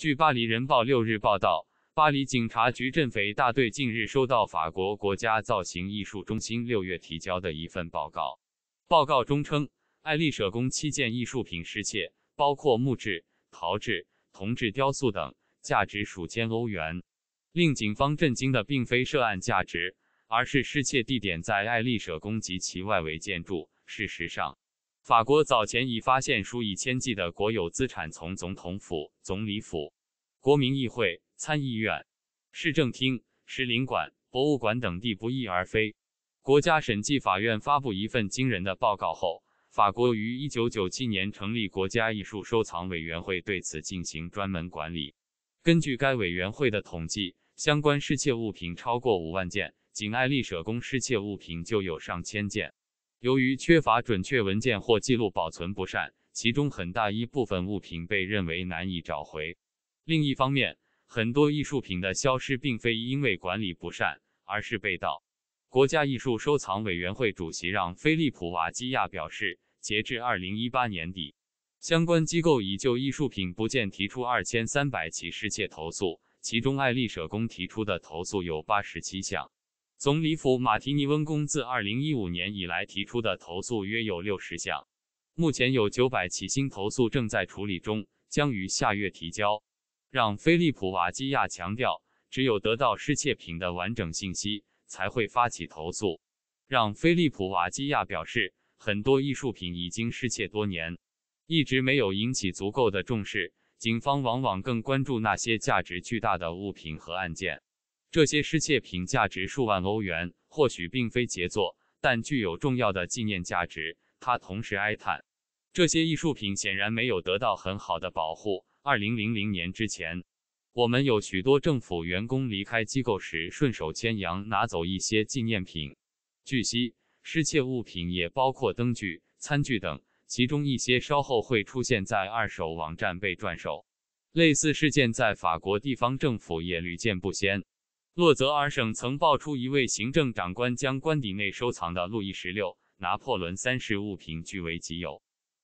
据《巴黎人报》六日报道，巴黎警察局镇匪大队近日收到法国国家造型艺术中心六月提交的一份报告。报告中称，爱丽舍宫七件艺术品失窃，包括木制、陶制、铜制雕塑等，价值数千欧元。令警方震惊的并非涉案价值，而是失窃地点在爱丽舍宫及其外围建筑。事实上，法国早前已发现数以千计的国有资产从总统府、总理府、国民议会、参议院、市政厅、使领馆、博物馆等地不翼而飞。国家审计法院发布一份惊人的报告后，法国于1997年成立国家艺术收藏委员会，对此进行专门管理。根据该委员会的统计，相关失窃物品超过五万件，仅爱丽舍宫失窃物品就有上千件。由于缺乏准确文件或记录保存不善，其中很大一部分物品被认为难以找回。另一方面，很多艺术品的消失并非因为管理不善，而是被盗。国家艺术收藏委员会主席让·菲利普·瓦基亚表示，截至2018年底，相关机构已就艺术品不见提出2300起失窃投诉，其中爱丽舍宫提出的投诉有87项。总理府马提尼翁宫自2015年以来提出的投诉约有60项，目前有900起新投诉正在处理中，将于下月提交。让菲利普瓦基亚强调，只有得到失窃品的完整信息才会发起投诉。让菲利普瓦基亚表示，很多艺术品已经失窃多年，一直没有引起足够的重视。警方往往更关注那些价值巨大的物品和案件。这些失窃品价值数万欧元，或许并非杰作，但具有重要的纪念价值。他同时哀叹，这些艺术品显然没有得到很好的保护。二零零零年之前，我们有许多政府员工离开机构时顺手牵羊拿走一些纪念品。据悉，失窃物品也包括灯具、餐具等，其中一些稍后会出现在二手网站被转手。类似事件在法国地方政府也屡见不鲜。洛泽尔省曾爆出一位行政长官将官邸内收藏的路易十六、拿破仑三世物品据为己有；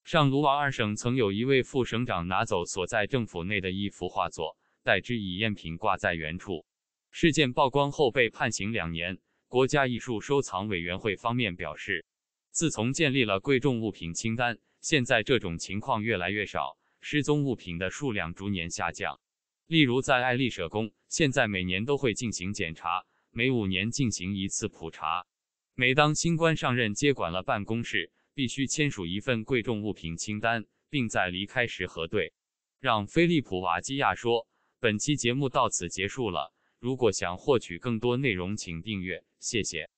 上卢瓦尔省曾有一位副省长拿走所在政府内的一幅画作，代之以赝品挂在原处。事件曝光后被判刑两年。国家艺术收藏委员会方面表示，自从建立了贵重物品清单，现在这种情况越来越少，失踪物品的数量逐年下降。例如，在爱丽舍宫，现在每年都会进行检查，每五年进行一次普查。每当新官上任接管了办公室，必须签署一份贵重物品清单，并在离开时核对。让菲利普·瓦基亚说：“本期节目到此结束了。如果想获取更多内容，请订阅，谢谢。”